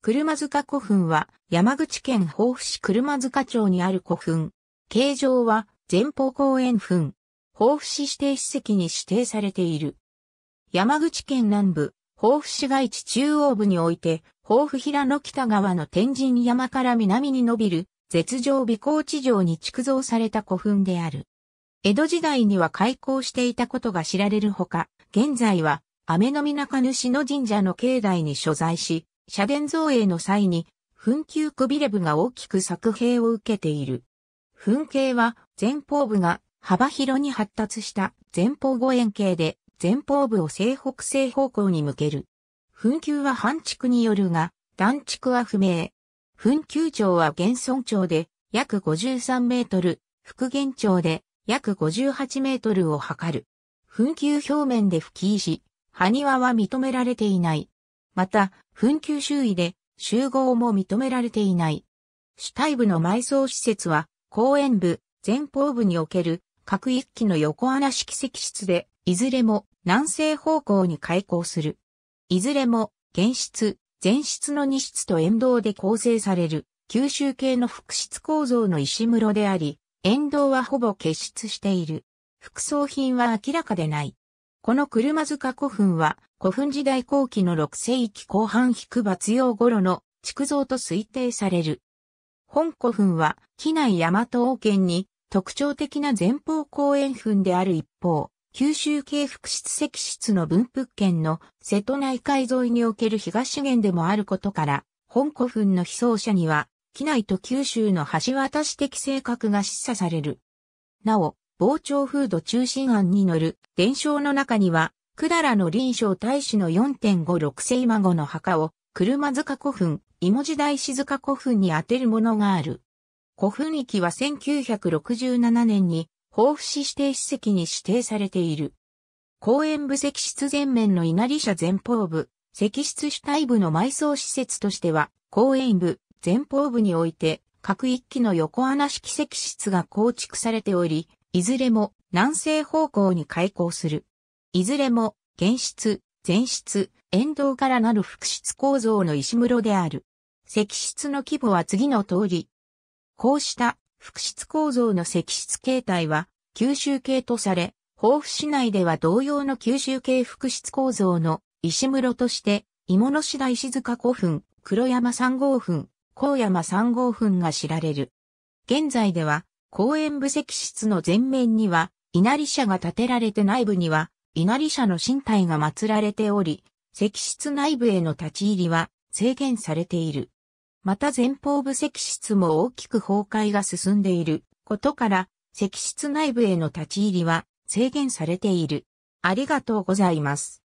車塚古墳は山口県防府市車塚町にある古墳。形状は前方公園墳。防府市指定史跡に指定されている。山口県南部、防府市街地中央部において、防府平野北側の天神山から南に伸びる、絶上美高地上に築造された古墳である。江戸時代には開港していたことが知られるほか、現在は、雨の港主の神社の境内に所在し、社殿造営の際に、墳丘くびれ部が大きく作兵を受けている。墳形は前方部が幅広に発達した前方五円形で前方部を西北西方向に向ける。墳丘は半区によるが、断区は不明。墳丘町は現村町で約53メートル、復元町で約58メートルを測る。墳丘表面で吹き石、埴輪は認められていない。また、紛糾周囲で集合も認められていない。主体部の埋葬施設は、公園部、前方部における各一機の横穴式石室で、いずれも南西方向に開口する。いずれも原室、前室の2室と沿道で構成される九州系の複室構造の石室であり、沿道はほぼ結出している。副葬品は明らかでない。この車塚古墳は、古墳時代後期の6世紀後半引く抜用頃の築造と推定される。本古墳は、機内大和王権に特徴的な前方後円墳である一方、九州系福質石室の分布圏の瀬戸内海沿いにおける東資源でもあることから、本古墳の被葬者には、機内と九州の橋渡し的性格が示唆される。なお、傍聴風土中心案に載る伝承の中には、百済の臨床大使の4.56世孫の墓を、車塚古墳、芋時代静塚古墳に当てるものがある。古墳域は1967年に、豊富市指定史跡に指定されている。公園部石室前面の稲荷社前方部、石室主体部の埋葬施設としては、公園部、前方部において、各一機の横穴式石室が構築されており、いずれも南西方向に開口する。いずれも原質、前質、沿道からなる複質構造の石室である。石室の規模は次の通り。こうした複質構造の石室形態は吸収系とされ、豊富市内では同様の吸収系複質構造の石室として、芋の白石塚古墳、黒山三号墳、高山三号墳が知られる。現在では、公園部石室の前面には、稲荷社が建てられて内部には、稲荷社の身体が祀られており、石室内部への立ち入りは制限されている。また前方部石室も大きく崩壊が進んでいることから、石室内部への立ち入りは制限されている。ありがとうございます。